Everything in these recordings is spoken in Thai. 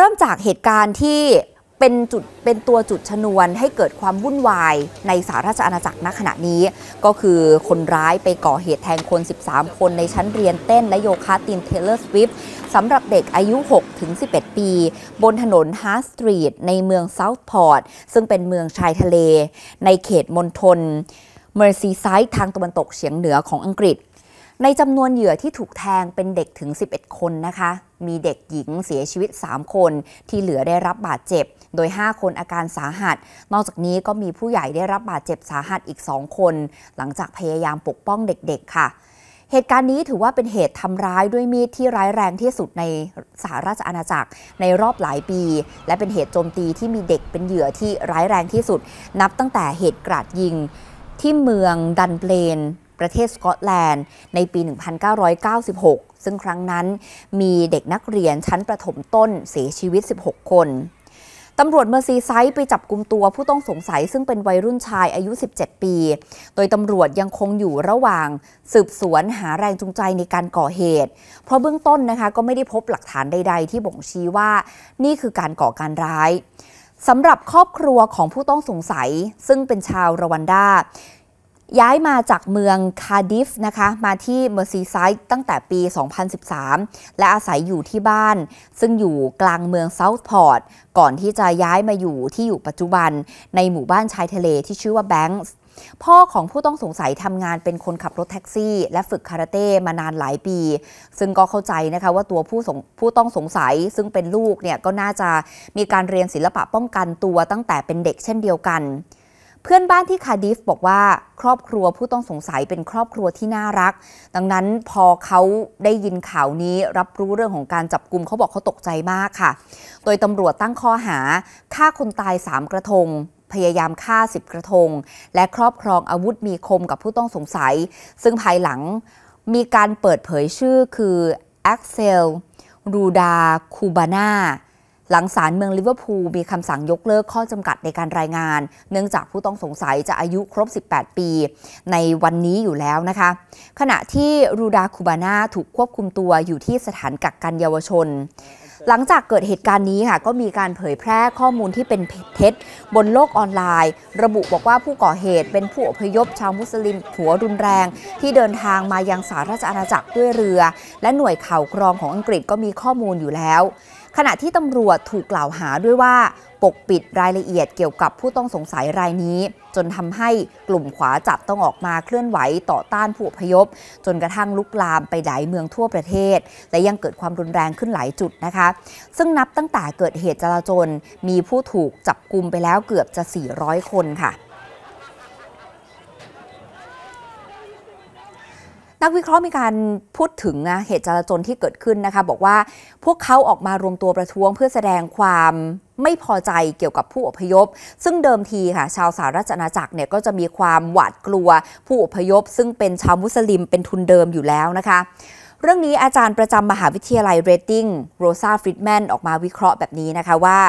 เริ่มจากเหตุการณ์ที่เป็นจุดเป็นตัวจุดชนวนให้เกิดความวุ่นวายในสาราชอาณาจักรณขณะนี้ ก็คือคนร้ายไปก่อเหตุแทงคน 13 คนในชั้นเรียนเต้นและโยคะตีนเทเลอร์สวิฟสำหรับเด็กอายุ6-11ถึงปี บนถนนฮาร์สตรีทในเมืองเซาท์พอร์ตซึ่งเป็นเมืองชายทะเล ในเขตมณฑลเมอร์ซีไซด์ทางตะวันตกเฉียงเหนือของอังกฤษในจำนวนเหยื่อที่ถูกแทงเป็นเด็กถึง 11 คนนะคะ มีเด็กหญิงเสียชีวิต 3 คน ที่เหลือได้รับบาดเจ็บ โดย 5 คนอาการสาหัส นอกจากนี้ก็มีผู้ใหญ่ได้รับบาดเจ็บสาหัสอีก 2 คน หลังจากพยายามปกป้องเด็กๆค่ะ เหตุการณ์นี้ถือว่าเป็นเหตุทำร้ายด้วยมีดที่ร้ายแรงที่สุดในสหราชอาณาจักรในรอบหลายปี และเป็นเหตุโจมตีที่มีเด็กเป็นเหยื่อที่ร้ายแรงที่สุด นับตั้งแต่เหตุกราดยิงที่เมืองดันเบลนประเทศสกอตแลนด์ในปี 1996 ซึ่งครั้งนั้นมีเด็กนักเรียนชั้นประถมต้นเสียชีวิต 16 คน ตำรวจเมอร์ซีไซด์ไปจับกลุ่มตัวผู้ต้องสงสัยซึ่งเป็นวัยรุ่นชายอายุ 17 ปี โดยตำรวจยังคงอยู่ระหว่างสืบสวนหาแรงจูงใจในการก่อเหตุ เพราะเบื้องต้นนะคะก็ไม่ได้พบหลักฐานใด ๆ ที่บ่งชี้ว่านี่คือการก่อการร้ายสำหรับครอบครัวของผู้ต้องสงสัยซึ่งเป็นชาวรวันดาย้ายมาจากเมืองคาดิฟนะคะมาที่เมอร์ซีไซด์ตั้งแต่ปี 2013 และอาศัยอยู่ที่บ้าน ซึ่งอยู่กลางเมืองเซาท์พอร์ตก่อนที่จะย้ายมาอยู่ที่อยู่ปัจจุบัน ในหมู่บ้านชายทะเลที่ชื่อว่าแบงค์พ่อของผู้ต้องสงสัยทำงานเป็นคนขับรถแท็กซี่ และฝึกคาราเต้มานานหลายปี ซึ่งก็เข้าใจนะคะว่าตัวผู้ผู้ต้องสงสัยซึ่งเป็นลูกเนี่ยก็น่าจะมีการเรียนศิลปะป้องกันตัวตั้งแต่เป็นเด็กเช่นเดียวกันเพื่อนบ้านที่คาดิฟบอกว่าครอบครัวผู้ต้องสงสัยเป็นครอบครัวที่น่ารัก ดังนั้นพอเขาได้ยินข่าวนี้รับรู้เรื่องของการจับกลุ่มเขาบอกเขาตกใจมากค่ะ โดยตำรวจตั้งข้อหาฆ่าคนตาย 3 กระทง พยายามฆ่า 10 กระทง และครอบครองอาวุธมีคมกับผู้ต้องสงสัย ซึ่งภายหลังมีการเปิดเผยชื่อคือแอ็กเซลรูดาคูบาน่าหลังศาลเมืองลิเวอร์พูลมีคำสั่งยกเลิกข้อจำกัดในการรายงาน เนื่องจากผู้ต้องสงสัยจะอายุครบ 18 ปีในวันนี้อยู่แล้วนะคะ ขณะที่รูดาคูบาน่าถูกควบคุมตัวอยู่ที่สถานกักกันเยาวชน หลังจากเกิดเหตุการณ์นี้ค่ะก็มีการเผยแพร่ข้อมูลที่เป็นเท็จ บนโลกออนไลน์ ระบุบอกว่าผู้ก่อเหตุเป็นผู้อพยพชาวมุสลิมหัวรุนแรง ที่เดินทางมายังสาราชอาณาจักรด้วยเรือ และหน่วยข่าวกรองของอังกฤษก็มีข้อมูลอยู่แล้วขณะที่ตำรวจถูกกล่าวหาด้วยว่าปกปิดรายละเอียดเกี่ยวกับผู้ต้องสงสัยรายนี้ จนทำให้กลุ่มขวาจัดต้องออกมาเคลื่อนไหวต่อต้านผู้พยพ จนกระทั่งลุกลามไปหลายเมืองทั่วประเทศ และยังเกิดความรุนแรงขึ้นหลายจุดนะคะ ซึ่งนับตั้งแต่เกิดเหตุจลาจลมีผู้ถูกจับกลุมไปแล้วเกือบจะ 400 คนค่ะนักวิเคราะห์มีการพูดถึงนะเหตุจลาจลที่เกิดขึ้นนะคะ บอกว่าพวกเขาออกมารวมตัวประท้วงเพื่อแสดงความไม่พอใจเกี่ยวกับผู้อพยพ ซึ่งเดิมทีค่ะ ชาวสหรัฐอาณาจักรเนี่ยก็จะมีความหวาดกลัวผู้อพยพ ซึ่งเป็นชาวมุสลิมเป็นทุนเดิมอยู่แล้วนะคะเรื่องนี้อาจารย์ประจำมหาวิทยาลัยเรดดิ้งโรซาฟริดแมนออกมาวิเคราะห์แบบนี้นะคะว่า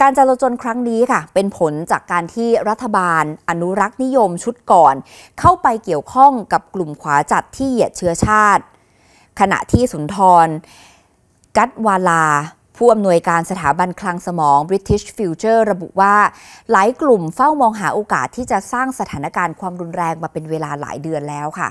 การจลาจลครั้งนี้ค่ะเป็นผลจากการที่รัฐบาลอนุรักษ์นิยมชุดก่อน เข้าไปเกี่ยวข้องกับกลุ่มขวาจัดที่เหยียดเชื้อชาติ ขณะที่สุนทรกัตวาลา ผู้อำนวยการสถาบันคลังสมอง British Future ระบุว่า หลายกลุ่มเฝ้ามองหาโอกาสที่จะสร้างสถานการณ์ความรุนแรงมาเป็นเวลาหลายเดือนแล้วค่ะ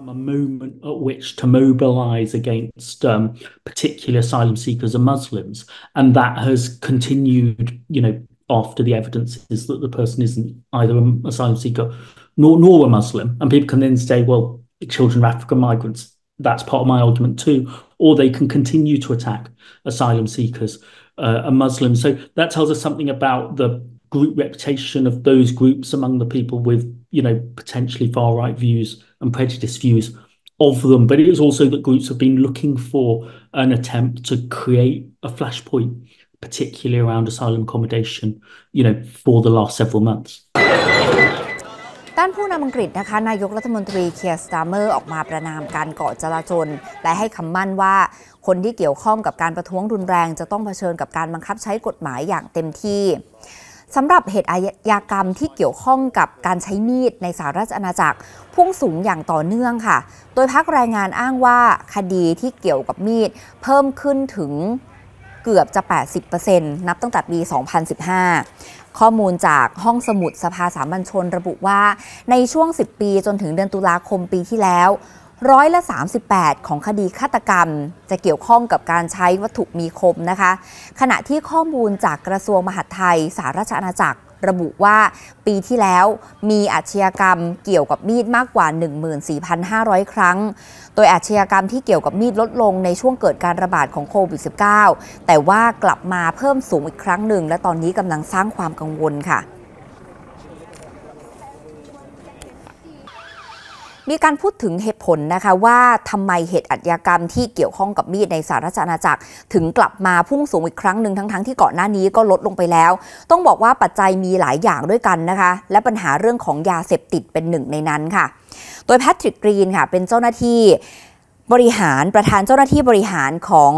become a moment at which to mobilize against um, particular asylum seekers and Muslims. And that has continued, you know, after the evidence is that the person isn't either an asylum seeker nor, nor a Muslim. And people can then say, well, children of African migrants, that's part of my argument too. Or they can continue to attack asylum seekers uh, and Muslims. So that tells us something about the group reputation of those groups among the people with you know potentially far right views and prejudice views of them but it is also that groups have been looking for an attempt to create a flashpoint particularly around asylum accommodation you know for the last several months ด้านผู้นำอังกฤษนะคะนายกรัฐมนตรีเคียสตาเมอร์ออกมาประนามการก่อจลาจลและให้คำมั่นว่าสำหรับเหตุอาญากรรมที่เกี่ยวข้องกับการใช้มีดในสหราชอาณาจักรพุ่งสูงอย่างต่อเนื่องค่ะ โดยพักรายงานอ้างว่าคดีที่เกี่ยวกับมีดเพิ่มขึ้นถึงเกือบจะ 80%นับตั้งแต่ปี 2015 ข้อมูลจากห้องสมุดสภาสามัญชนระบุว่าในช่วง 10 ปีจนถึงเดือนตุลาคมปีที่แล้วร้อยละ 38 ของคดีฆาตกรรมจะเกี่ยวข้องกับการใช้วัตถุมีคมนะคะ ขณะที่ข้อมูลจากกระทรวงมหาดไทย สาราชอาณาจักร ระบุว่า ปีที่แล้วมีอาชญากรรมเกี่ยวกับมีดมากกว่า 14,500 ครั้ง โดยอาชญากรรมที่เกี่ยวกับมีดลดลงในช่วงเกิดการระบาดของโควิด -19 แต่ว่ากลับมาเพิ่มสูงอีกครั้งหนึ่งและตอนนี้กำลังสร้างความกังวลค่ะมีการพูดถึงเหตุผลนะคะว่าทำไมเหตุอัจยากรรมที่เกี่ยวข้องกับมีดในสารัฐอาณาจักร ถึงกลับมาพุ่งสูงอีกครั้งหนึ่งทั้งๆทที่ก่อนหน้านี้ก็ลดลงไปแล้ว ต้องบอกว่าปัจจัยมีหลายอย่างด้วยกันนะคะและปัญหาเรื่องของยาเสพติดเป็นหนึ่งในนั้นค่ะ โดยแพทริกกรีนค่ะเป็นเจ้าหน้าที่บริหารประธานเจ้าหน้าที่บริหารของ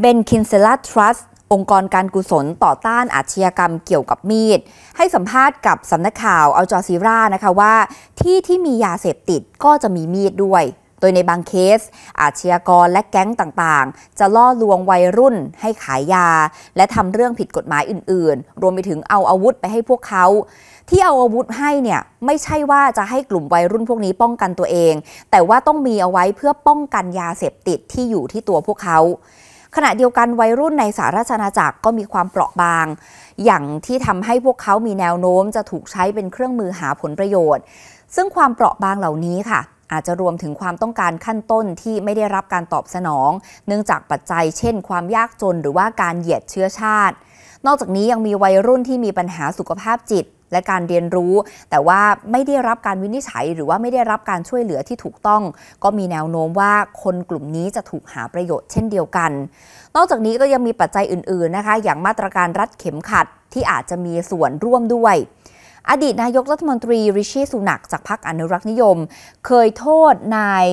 เบนคินเซล่าทรัสองค์กรการกุศลต่อต้านอาชญากรรมเกี่ยวกับมีด ให้สัมภาษณ์กับสำนักข่าวเอาจอซีรานะคะว่า ที่ที่มียาเสพติดก็จะมีมีดด้วย โดยในบางเคส อาชญากรและแก๊งต่างๆ จะล่อลวงวัยรุ่นให้ขายยา และทำเรื่องผิดกฎหมายอื่น ๆ รวมไปถึงเอาอาวุธไปให้พวกเขา ที่เอาอาวุธให้เนี่ยไม่ใช่ว่าจะให้กลุ่มวัยรุ่นพวกนี้ป้องกันตัวเอง แต่ว่าต้องมีเอาไว้เพื่อป้องกันยาเสพติดที่อยู่ที่ตัวพวกเขาขณะเดียวกันวัยรุ่นในสาราชนาจักรก็มีความเปราะบาง อย่างที่ทำให้พวกเขา มีแนวโน้มจะถูกใช้เป็นเครื่องมือหาผลประโยชน์ ซึ่งความเปราะบางเหล่านี้ค่ะ อาจจะรวมถึงความต้องการขั้นต้นที่ไม่ได้รับการตอบสนอง เนื่องจากปัจจัยเช่น ความยากจนหรือว่าการเหยียดเชื้อชาติ นอกจากนี้ยังมีวัยรุ่นที่มีปัญหาสุขภาพจิตและการเรียนรู้ แต่ว่าไม่ได้รับการวินิจฉัย หรือว่าไม่ได้รับการช่วยเหลือที่ถูกต้อง ก็มีแนวโน้มว่าคนกลุ่มนี้จะถูกหาประโยชน์เช่นเดียวกัน นอกจากนี้ก็ยังมีปัจจัยอื่นๆนะคะ อย่างมาตรการรัดเข็มขัดที่อาจจะมีส่วนร่วมด้วยอดีตนายกรัฐมนตรีริชี่สุนักจากพรรคอนุรักษ์นิยม เคยโทษนาย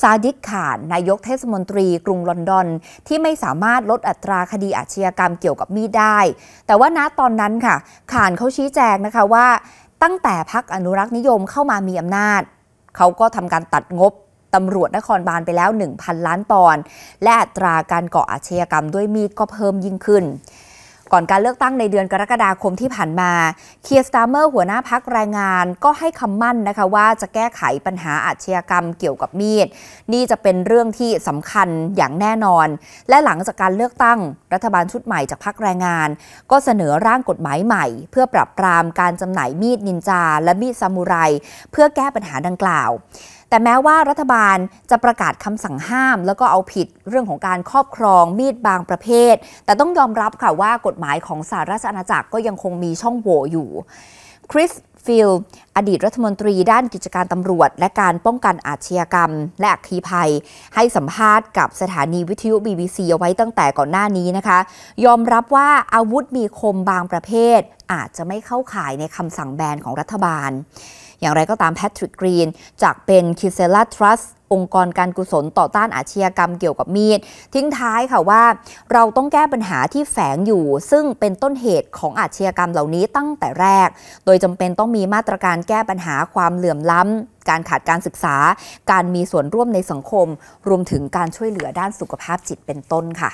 ซาดิกขาน นายกเทศมนตรีกรุงลอนดอนที่ไม่สามารถลดอัตราคดีอาชญากรรมเกี่ยวกับมีดได้ แต่ว่าณตอนนั้นค่ะขานเขาชี้แจงนะคะว่า ตั้งแต่พรรคอนุรักษ์นิยมเข้ามามีอำนาจเขาก็ทำการตัดงบตำรวจนครบาลไปแล้ว 1,000 ล้านปอนด์และอัตราการก่ออาชญากรรม ด้วยมีดก็เพิ่มยิ่งขึ้นก่อนการเลือกตั้งในเดือนกรกฎาคมที่ผ่านมา เคียสตาร์เมอร์หัวหน้าพักแรงงานก็ให้คำมั่นนะคะว่าจะแก้ไขปัญหาอาชญากรรมเกี่ยวกับมีด นี่จะเป็นเรื่องที่สำคัญอย่างแน่นอน และหลังจากการเลือกตั้งรัฐบาลชุดใหม่จากพักแรงงาน ก็เสนอร่างกฎหมายใหม่ เพื่อปรับปรามการจำหน่ายมีดนินจา และมีดซามูไร เพื่อแก้ปัญหาดังกล่าวแต่แม้ว่ารัฐบาลจะประกาศคำสั่งห้ามแล้วก็เอาผิดเรื่องของการครอบครองมีดบางประเภท แต่ต้องยอมรับค่ะว่ากฎหมายของสหราชอาณาจักรก็ยังคงมีช่องโหว่อยู่ คริสฟิลอดีตรัฐมนตรีด้านกิจการตำรวจและการป้องกันอาชญากรรมและอคคีภัย ให้สัมภาษณ์กับสถานีวิทยุ BBC เอาไว้ตั้งแต่ก่อนหน้านี้นะคะ ยอมรับว่าอาวุธมีคมบางประเภท อาจจะไม่เข้าข่ายในคำสั่งแบนของรัฐบาลอย่างไรก็ตามแพทริกกรีนจากเป็นคิเซล่าทรัสองค์กรการกุศลต่อต้านอาชญากรรมเกี่ยวกับมีด ทิ้งท้ายค่ะว่า เราต้องแก้ปัญหาที่แฝงอยู่ ซึ่งเป็นต้นเหตุของอาชญากรรมเหล่านี้ตั้งแต่แรก โดยจำเป็นต้องมีมาตรการแก้ปัญหาความเหลื่อมล้ำการขาดการศึกษาการมีส่วนร่วมในสังคม รวมถึงการช่วยเหลือด้านสุขภาพจิตเป็นต้นค่ะ